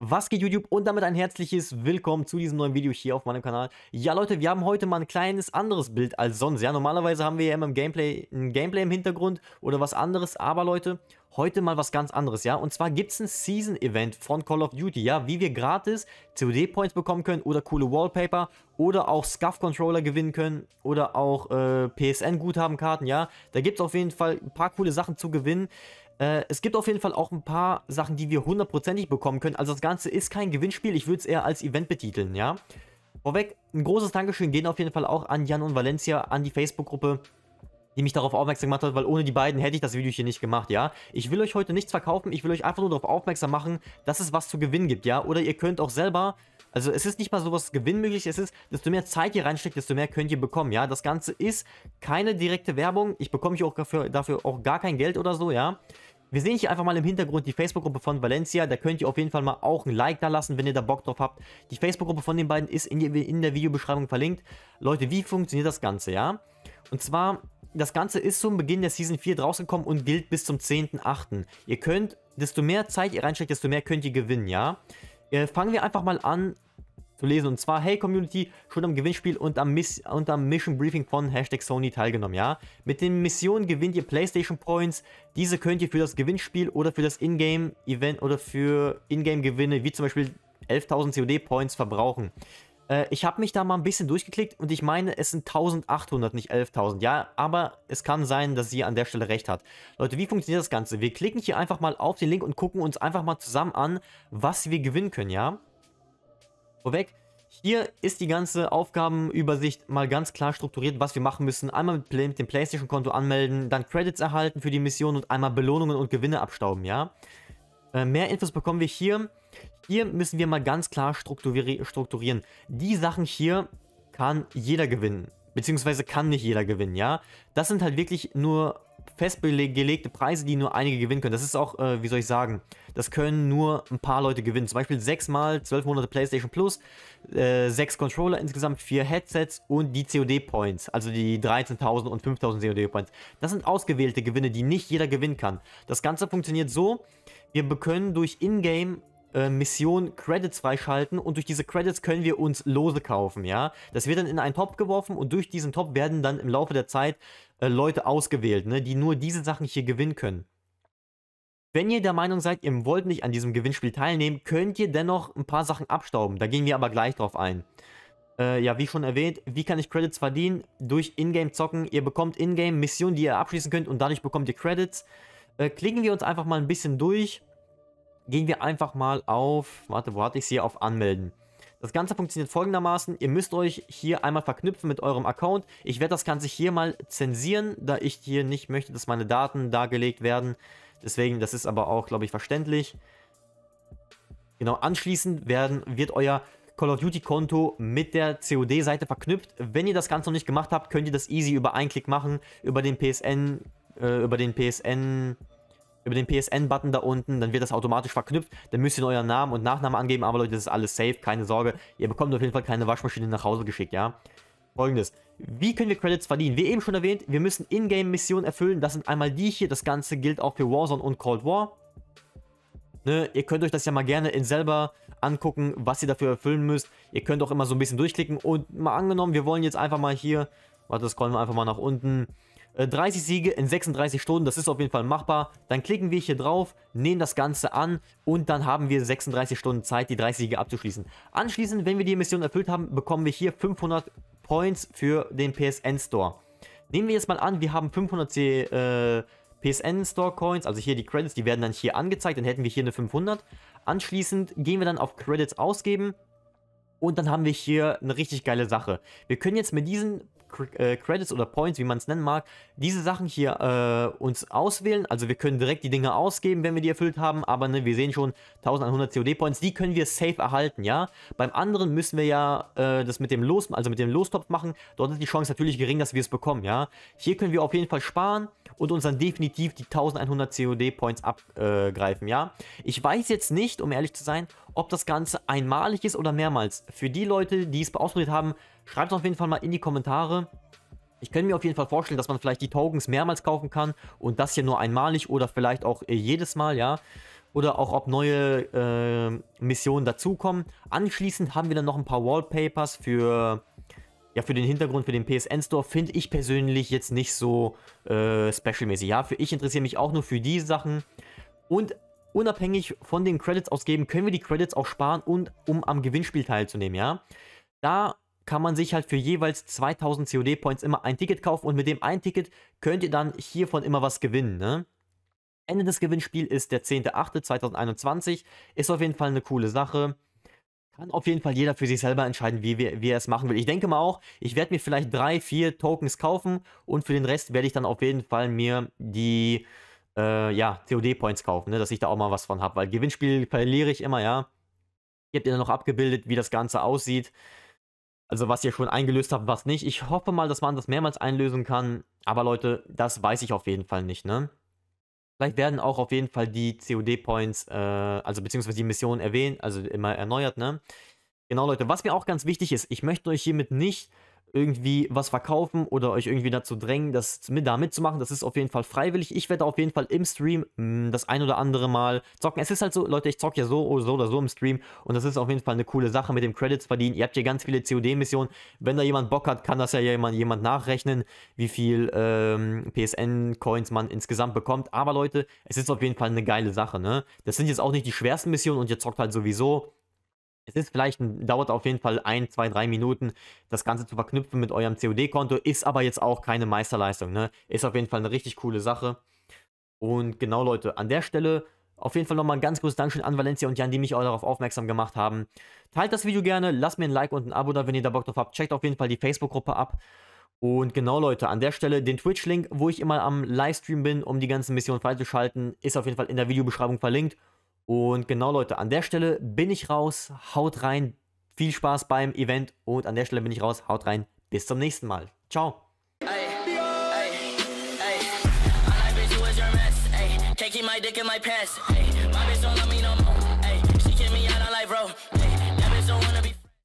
Was geht YouTube und damit ein herzliches Willkommen zu diesem neuen Video hier auf meinem Kanal. Ja Leute, wir haben heute mal ein kleines anderes Bild als sonst. Ja, normalerweise haben wir ja immer im Gameplay, ein Gameplay im Hintergrund oder was anderes, aber Leute, heute mal was ganz anderes, ja. Und zwar gibt es ein Season-Event von Call of Duty, ja, wie wir gratis COD-Points bekommen können oder coole Wallpaper oder auch Scuff-Controller gewinnen können oder auch äh, PSN-Guthabenkarten, ja. Da gibt es auf jeden Fall ein paar coole Sachen zu gewinnen. Äh, es gibt auf jeden Fall auch ein paar Sachen, die wir hundertprozentig bekommen können. Also das Ganze ist kein Gewinnspiel, ich würde es eher als Event betiteln, ja. Vorweg, ein großes Dankeschön gehen auf jeden Fall auch an Jan und Valencia, an die Facebook-Gruppe, die mich darauf aufmerksam gemacht hat, weil ohne die beiden hätte ich das Video hier nicht gemacht, ja. Ich will euch heute nichts verkaufen, ich will euch einfach nur darauf aufmerksam machen, dass es was zu gewinnen gibt, ja. Oder ihr könnt auch selber also es ist nicht mal sowas gewinnmöglich, es ist, desto mehr Zeit ihr reinsteckt, desto mehr könnt ihr bekommen, ja. Das Ganze ist keine direkte Werbung, ich bekomme hier auch dafür, dafür auch gar kein Geld oder so, ja. Wir sehen hier einfach mal im Hintergrund die Facebook-Gruppe von Valencia. Da könnt ihr auf jeden Fall mal auch ein Like da lassen, wenn ihr da Bock drauf habt. Die Facebook-Gruppe von den beiden ist in, die, in der Videobeschreibung verlinkt. Leute, wie funktioniert das Ganze, ja? Und zwar, das Ganze ist zum Beginn der Season 4 rausgekommen und gilt bis zum 10.8. Ihr könnt, desto mehr Zeit ihr reinsteckt, desto mehr könnt ihr gewinnen, ja? Äh, fangen wir einfach mal an zu lesen. Und zwar, hey Community, schon am Gewinnspiel und am, Miss und am Mission Briefing von Hashtag Sony teilgenommen, ja? Mit den Missionen gewinnt ihr PlayStation Points. Diese könnt ihr für das Gewinnspiel oder für das Ingame-Event oder für Ingame-Gewinne, wie zum Beispiel 11.000 COD-Points, verbrauchen. Äh, ich habe mich da mal ein bisschen durchgeklickt und ich meine, es sind 1800, nicht 11.000. Ja, aber es kann sein, dass sie an der Stelle recht hat. Leute, wie funktioniert das Ganze? Wir klicken hier einfach mal auf den Link und gucken uns einfach mal zusammen an, was wir gewinnen können, ja? Vorweg, hier ist die ganze Aufgabenübersicht mal ganz klar strukturiert, was wir machen müssen. Einmal mit, mit dem Playstation-Konto anmelden, dann Credits erhalten für die Mission und einmal Belohnungen und Gewinne abstauben, ja? Äh, mehr Infos bekommen wir hier hier müssen wir mal ganz klar strukturieren. Die Sachen hier kann jeder gewinnen. Beziehungsweise kann nicht jeder gewinnen, ja. Das sind halt wirklich nur festgelegte Preise, die nur einige gewinnen können. Das ist auch, äh, wie soll ich sagen, das können nur ein paar Leute gewinnen. Zum Beispiel 6 mal 12 Monate PlayStation Plus, äh, 6 Controller insgesamt, 4 Headsets und die COD-Points, also die 13.000 und 5.000 COD-Points. Das sind ausgewählte Gewinne, die nicht jeder gewinnen kann. Das Ganze funktioniert so, wir können durch Ingame äh, Mission Credits freischalten und durch diese Credits können wir uns Lose kaufen, ja. Das wird dann in einen Top geworfen und durch diesen Top werden dann im Laufe der Zeit äh, Leute ausgewählt, ne, die nur diese Sachen hier gewinnen können. Wenn ihr der Meinung seid, ihr wollt nicht an diesem Gewinnspiel teilnehmen, könnt ihr dennoch ein paar Sachen abstauben. Da gehen wir aber gleich drauf ein. Äh, ja, wie schon erwähnt, wie kann ich Credits verdienen? Durch Ingame zocken. Ihr bekommt Ingame Missionen, die ihr abschließen könnt und dadurch bekommt ihr Credits. Äh, klicken wir uns einfach mal ein bisschen durch gehen wir einfach mal auf, warte, wo hatte ich es hier, auf Anmelden. Das Ganze funktioniert folgendermaßen, ihr müsst euch hier einmal verknüpfen mit eurem Account. Ich werde das Ganze hier mal zensieren, da ich hier nicht möchte, dass meine Daten dargelegt werden. Deswegen, das ist aber auch, glaube ich, verständlich. Genau, anschließend werden, wird euer Call of Duty Konto mit der COD-Seite verknüpft. Wenn ihr das Ganze noch nicht gemacht habt, könnt ihr das easy über einen Klick machen, über den PSN, äh, über den PSN über den PSN-Button da unten, dann wird das automatisch verknüpft, dann müsst ihr euren Namen und Nachnamen angeben, aber Leute, das ist alles safe, keine Sorge, ihr bekommt auf jeden Fall keine Waschmaschine nach Hause geschickt, ja. Folgendes, wie können wir Credits verdienen? Wie eben schon erwähnt, wir müssen Ingame-Missionen erfüllen, das sind einmal die hier, das Ganze gilt auch für Warzone und Cold War. Ne, ihr könnt euch das ja mal gerne in selber angucken, was ihr dafür erfüllen müsst. Ihr könnt auch immer so ein bisschen durchklicken und mal angenommen, wir wollen jetzt einfach mal hier, warte, scrollen wir einfach mal nach unten. 30 äh, Siege in 36 Stunden, das ist auf jeden Fall machbar. Dann klicken wir hier drauf, nehmen das Ganze an und dann haben wir 36 Stunden Zeit, die 30 Siege abzuschließen. Anschließend, wenn wir die Mission erfüllt haben, bekommen wir hier 500 Points für den PSN Store. Nehmen wir jetzt mal an, wir haben 500 C, äh, PSN Store Coins, also hier die Credits, die werden dann hier angezeigt, dann hätten wir hier eine 500. Anschließend gehen wir dann auf Credits ausgeben, und dann haben wir hier eine richtig geile Sache. Wir können jetzt mit diesen äh, Credits oder Points, wie man es nennen mag, diese Sachen hier äh, uns auswählen. Also wir können direkt die Dinge ausgeben, wenn wir die erfüllt haben, aber ne, wir sehen schon 1100 COD-Points, die können wir safe erhalten, ja. Beim anderen müssen wir ja äh, das mit dem Los, also mit dem Lostopf machen. Dort ist die Chance natürlich gering, dass wir es bekommen, ja. Hier können wir auf jeden Fall sparen und uns dann definitiv die 1100 COD-Points abgreifen, ja. Ich weiß jetzt nicht, um ehrlich zu sein, ob das Ganze einmalig ist oder mehrmals. Für die Leute, die es ausprobiert haben, schreibt es auf jeden Fall mal in die Kommentare. Ich könnte mir auf jeden Fall vorstellen, dass man vielleicht die Tokens mehrmals kaufen kann und das hier nur einmalig oder vielleicht auch äh, jedes Mal, ja. Oder auch ob neue äh, Missionen dazukommen. Anschließend haben wir dann noch ein paar Wallpapers für, ja, für den Hintergrund, für den PSN-Store. Finde ich persönlich jetzt nicht so äh, specialmäßig. Ja, für ich interessiere mich auch nur für die Sachen. Und unabhängig von den Credits ausgeben, können wir die Credits auch sparen und um am Gewinnspiel teilzunehmen, ja. Da kann man sich halt für jeweils 2000 COD Points immer ein Ticket kaufen und mit dem ein Ticket könnt ihr dann hiervon immer was gewinnen, ne? Ende des Gewinnspiels ist der 10.8.2021. Ist auf jeden Fall eine coole Sache. Kann auf jeden Fall jeder für sich selber entscheiden, wie, wie, wie er es machen will. Ich denke mal auch, ich werde mir vielleicht drei, vier Tokens kaufen und für den Rest werde ich dann auf jeden Fall mir die äh, ja, COD-Points kaufen, ne? dass ich da auch mal was von habe, weil Gewinnspiel verliere ich immer, ja. Ihr habt ja noch abgebildet, wie das Ganze aussieht. Also was ihr schon eingelöst habt, was nicht. Ich hoffe mal, dass man das mehrmals einlösen kann. Aber Leute, das weiß ich auf jeden Fall nicht, ne? Vielleicht werden auch auf jeden Fall die COD-Points, äh, also beziehungsweise die Missionen erwähnt, also immer erneuert, ne? Genau, Leute, was mir auch ganz wichtig ist, ich möchte euch hiermit nicht irgendwie was verkaufen oder euch irgendwie dazu drängen, das mit, da mitzumachen. Das ist auf jeden Fall freiwillig. Ich werde auf jeden Fall im Stream mh, hm, das ein oder andere Mal zocken. Es ist halt so, Leute, ich zocke ja so oder oh, so oder so im Stream und das ist auf jeden Fall eine coole Sache mit dem Credits verdienen. Ihr habt hier ganz viele COD-Missionen. Wenn da jemand Bock hat, kann das ja jemand, jemand nachrechnen, wie viel ähm, PSN-Coins man insgesamt bekommt. Aber Leute, es ist auf jeden Fall eine geile Sache. Ne? Das sind jetzt auch nicht die schwersten Missionen und ihr zockt halt sowieso es ist vielleicht, dauert auf jeden Fall ein, zwei, drei Minuten, das Ganze zu verknüpfen mit eurem COD-Konto, ist aber jetzt auch keine Meisterleistung, ne? Ist auf jeden Fall eine richtig coole Sache. Und genau, Leute, an der Stelle auf jeden Fall nochmal ein ganz großes Dankeschön an Valencia und Jan, die mich auch darauf aufmerksam gemacht haben. Teilt das Video gerne, lasst mir ein Like und ein Abo da, wenn ihr da Bock drauf habt. Checkt auf jeden Fall die Facebook-Gruppe ab. Und genau, Leute, an der Stelle den Twitch-Link, wo ich immer am Livestream bin, um die ganzen Missionen freizuschalten, ist auf jeden Fall in der Videobeschreibung verlinkt. Und genau, Leute, an der Stelle bin ich raus. Haut rein. Viel Spaß beim Event. Und an der Stelle bin ich raus. Haut rein. Bis zum nächsten Mal. Ciao. Can't my dick in my pants. Hey, my bitch don't love me no more.